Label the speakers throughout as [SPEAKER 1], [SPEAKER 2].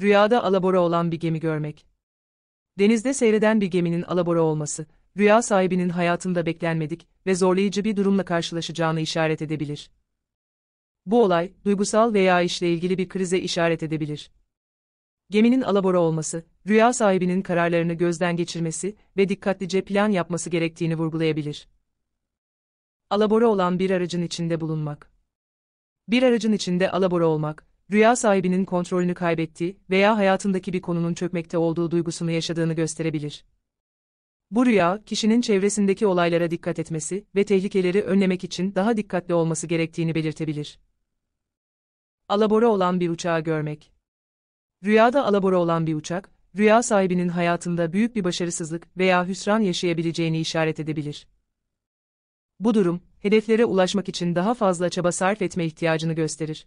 [SPEAKER 1] rüyada alabora olan bir gemi görmek. Denizde seyreden bir geminin alabora olması, rüya sahibinin hayatında beklenmedik ve zorlayıcı bir durumla karşılaşacağını işaret edebilir. Bu olay, duygusal veya işle ilgili bir krize işaret edebilir. Geminin alabora olması, rüya sahibinin kararlarını gözden geçirmesi ve dikkatlice plan yapması gerektiğini vurgulayabilir. Alabora olan bir aracın içinde bulunmak. Bir aracın içinde alabora olmak, rüya sahibinin kontrolünü kaybettiği veya hayatındaki bir konunun çökmekte olduğu duygusunu yaşadığını gösterebilir. Bu rüya, kişinin çevresindeki olaylara dikkat etmesi ve tehlikeleri önlemek için daha dikkatli olması gerektiğini belirtebilir. Alabora olan bir uçağı görmek Rüyada alabora olan bir uçak, rüya sahibinin hayatında büyük bir başarısızlık veya hüsran yaşayabileceğini işaret edebilir. Bu durum, hedeflere ulaşmak için daha fazla çaba sarf etme ihtiyacını gösterir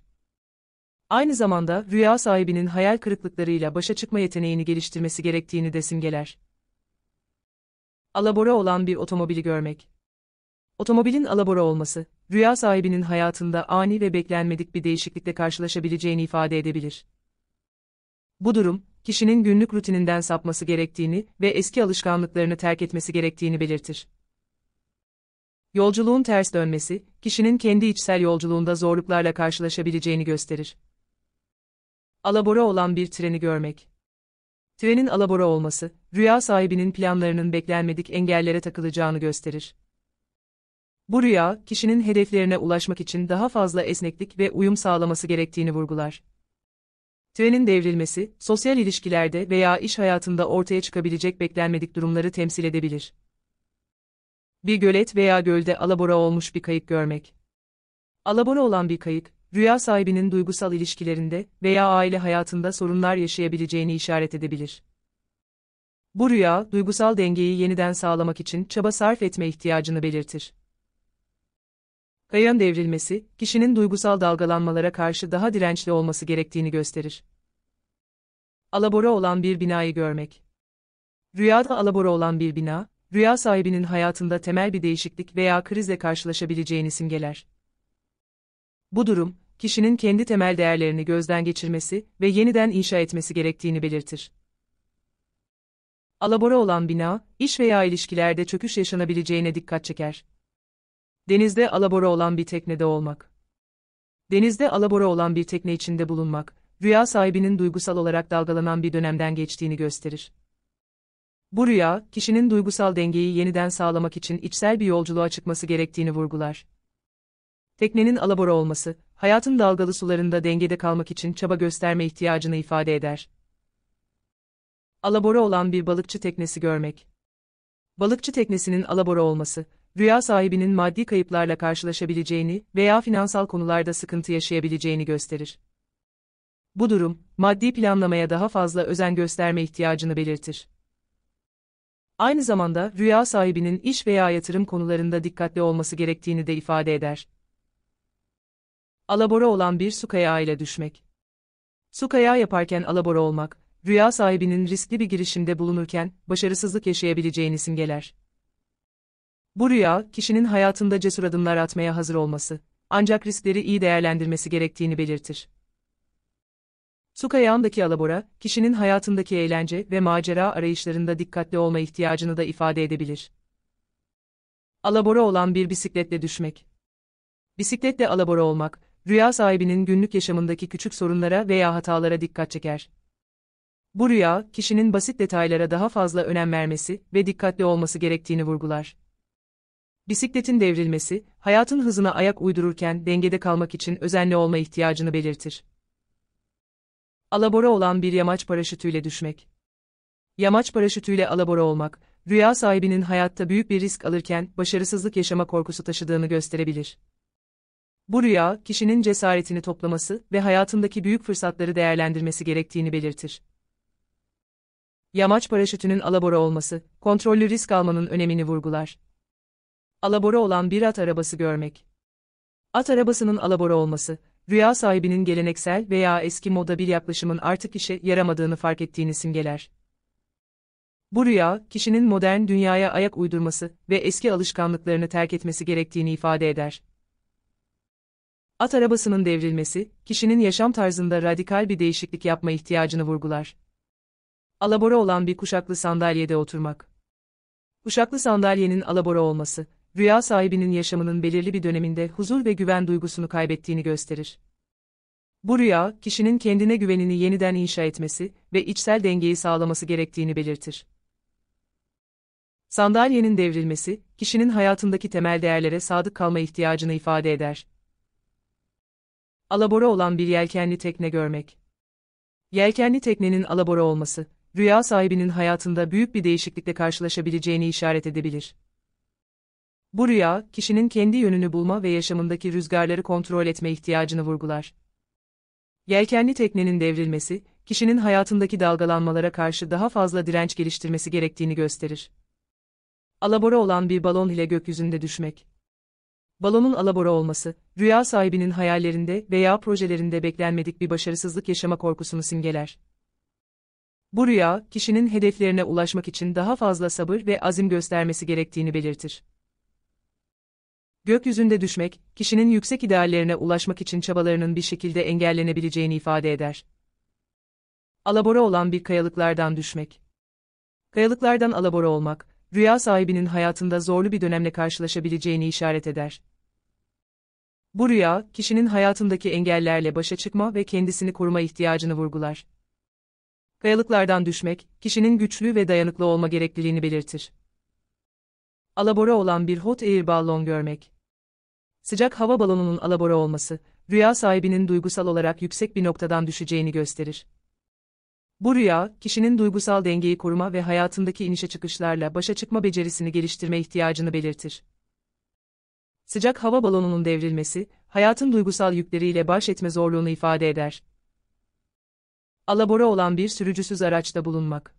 [SPEAKER 1] aynı zamanda rüya sahibinin hayal kırıklıklarıyla başa çıkma yeteneğini geliştirmesi gerektiğini de simgeler. Alabora olan bir otomobili görmek. Otomobilin alabora olması, rüya sahibinin hayatında ani ve beklenmedik bir değişiklikle karşılaşabileceğini ifade edebilir. Bu durum, kişinin günlük rutininden sapması gerektiğini ve eski alışkanlıklarını terk etmesi gerektiğini belirtir. Yolculuğun ters dönmesi, kişinin kendi içsel yolculuğunda zorluklarla karşılaşabileceğini gösterir alabora olan bir treni görmek. Trenin alabora olması, rüya sahibinin planlarının beklenmedik engellere takılacağını gösterir. Bu rüya, kişinin hedeflerine ulaşmak için daha fazla esneklik ve uyum sağlaması gerektiğini vurgular. Trenin devrilmesi, sosyal ilişkilerde veya iş hayatında ortaya çıkabilecek beklenmedik durumları temsil edebilir. Bir gölet veya gölde alabora olmuş bir kayık görmek. Alabora olan bir kayık, rüya sahibinin duygusal ilişkilerinde veya aile hayatında sorunlar yaşayabileceğini işaret edebilir. Bu rüya, duygusal dengeyi yeniden sağlamak için çaba sarf etme ihtiyacını belirtir. Kayan devrilmesi, kişinin duygusal dalgalanmalara karşı daha dirençli olması gerektiğini gösterir. Alabora olan bir binayı görmek. Rüyada alabora olan bir bina, rüya sahibinin hayatında temel bir değişiklik veya krizle karşılaşabileceğini simgeler. Bu durum, kişinin kendi temel değerlerini gözden geçirmesi ve yeniden inşa etmesi gerektiğini belirtir. Alabora olan bina, iş veya ilişkilerde çöküş yaşanabileceğine dikkat çeker. Denizde alabora olan bir teknede olmak. Denizde alabora olan bir tekne içinde bulunmak, rüya sahibinin duygusal olarak dalgalanan bir dönemden geçtiğini gösterir. Bu rüya, kişinin duygusal dengeyi yeniden sağlamak için içsel bir yolculuğa çıkması gerektiğini vurgular teknenin alabora olması, hayatın dalgalı sularında dengede kalmak için çaba gösterme ihtiyacını ifade eder. Alabora olan bir balıkçı teknesi görmek. Balıkçı teknesinin alabora olması, rüya sahibinin maddi kayıplarla karşılaşabileceğini veya finansal konularda sıkıntı yaşayabileceğini gösterir. Bu durum, maddi planlamaya daha fazla özen gösterme ihtiyacını belirtir. Aynı zamanda rüya sahibinin iş veya yatırım konularında dikkatli olması gerektiğini de ifade eder alabora olan bir su kayağı ile düşmek. Su kayağı yaparken alabora olmak, rüya sahibinin riskli bir girişimde bulunurken başarısızlık yaşayabileceğini simgeler. Bu rüya, kişinin hayatında cesur adımlar atmaya hazır olması, ancak riskleri iyi değerlendirmesi gerektiğini belirtir. Su kayağındaki alabora, kişinin hayatındaki eğlence ve macera arayışlarında dikkatli olma ihtiyacını da ifade edebilir. Alabora olan bir bisikletle düşmek. Bisikletle alabora olmak, rüya sahibinin günlük yaşamındaki küçük sorunlara veya hatalara dikkat çeker. Bu rüya, kişinin basit detaylara daha fazla önem vermesi ve dikkatli olması gerektiğini vurgular. Bisikletin devrilmesi, hayatın hızına ayak uydururken dengede kalmak için özenli olma ihtiyacını belirtir. Alabora olan bir yamaç paraşütüyle düşmek. Yamaç paraşütüyle alabora olmak, rüya sahibinin hayatta büyük bir risk alırken başarısızlık yaşama korkusu taşıdığını gösterebilir. Bu rüya, kişinin cesaretini toplaması ve hayatındaki büyük fırsatları değerlendirmesi gerektiğini belirtir. Yamaç paraşütünün alabora olması, kontrollü risk almanın önemini vurgular. Alabora olan bir at arabası görmek. At arabasının alabora olması, rüya sahibinin geleneksel veya eski moda bir yaklaşımın artık işe yaramadığını fark ettiğini simgeler. Bu rüya, kişinin modern dünyaya ayak uydurması ve eski alışkanlıklarını terk etmesi gerektiğini ifade eder. At arabasının devrilmesi, kişinin yaşam tarzında radikal bir değişiklik yapma ihtiyacını vurgular. Alabora olan bir kuşaklı sandalyede oturmak. Kuşaklı sandalyenin alabora olması, rüya sahibinin yaşamının belirli bir döneminde huzur ve güven duygusunu kaybettiğini gösterir. Bu rüya, kişinin kendine güvenini yeniden inşa etmesi ve içsel dengeyi sağlaması gerektiğini belirtir. Sandalyenin devrilmesi, kişinin hayatındaki temel değerlere sadık kalma ihtiyacını ifade eder alabora olan bir yelkenli tekne görmek. Yelkenli teknenin alabora olması, rüya sahibinin hayatında büyük bir değişiklikle karşılaşabileceğini işaret edebilir. Bu rüya, kişinin kendi yönünü bulma ve yaşamındaki rüzgarları kontrol etme ihtiyacını vurgular. Yelkenli teknenin devrilmesi, kişinin hayatındaki dalgalanmalara karşı daha fazla direnç geliştirmesi gerektiğini gösterir. Alabora olan bir balon ile gökyüzünde düşmek balonun alabora olması, rüya sahibinin hayallerinde veya projelerinde beklenmedik bir başarısızlık yaşama korkusunu simgeler. Bu rüya, kişinin hedeflerine ulaşmak için daha fazla sabır ve azim göstermesi gerektiğini belirtir. Gökyüzünde düşmek, kişinin yüksek ideallerine ulaşmak için çabalarının bir şekilde engellenebileceğini ifade eder. Alabora olan bir kayalıklardan düşmek. Kayalıklardan alabora olmak, rüya sahibinin hayatında zorlu bir dönemle karşılaşabileceğini işaret eder. Bu rüya, kişinin hayatındaki engellerle başa çıkma ve kendisini koruma ihtiyacını vurgular. Kayalıklardan düşmek, kişinin güçlü ve dayanıklı olma gerekliliğini belirtir. Alabora olan bir hot air balon görmek. Sıcak hava balonunun alabora olması, rüya sahibinin duygusal olarak yüksek bir noktadan düşeceğini gösterir. Bu rüya, kişinin duygusal dengeyi koruma ve hayatındaki inişe çıkışlarla başa çıkma becerisini geliştirme ihtiyacını belirtir sıcak hava balonunun devrilmesi, hayatın duygusal yükleriyle baş etme zorluğunu ifade eder. Alabora olan bir sürücüsüz araçta bulunmak.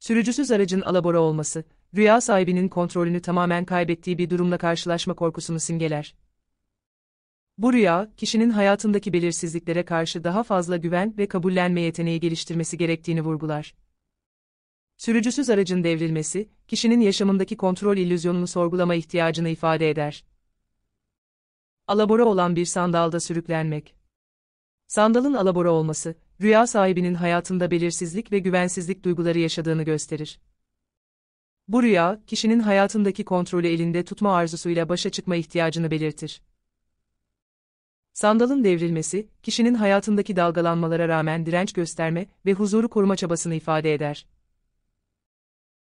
[SPEAKER 1] Sürücüsüz aracın alabora olması, rüya sahibinin kontrolünü tamamen kaybettiği bir durumla karşılaşma korkusunu simgeler. Bu rüya, kişinin hayatındaki belirsizliklere karşı daha fazla güven ve kabullenme yeteneği geliştirmesi gerektiğini vurgular. Sürücüsüz aracın devrilmesi, kişinin yaşamındaki kontrol illüzyonunu sorgulama ihtiyacını ifade eder alabora olan bir sandalda sürüklenmek. Sandalın alabora olması, rüya sahibinin hayatında belirsizlik ve güvensizlik duyguları yaşadığını gösterir. Bu rüya, kişinin hayatındaki kontrolü elinde tutma arzusuyla başa çıkma ihtiyacını belirtir. Sandalın devrilmesi, kişinin hayatındaki dalgalanmalara rağmen direnç gösterme ve huzuru koruma çabasını ifade eder.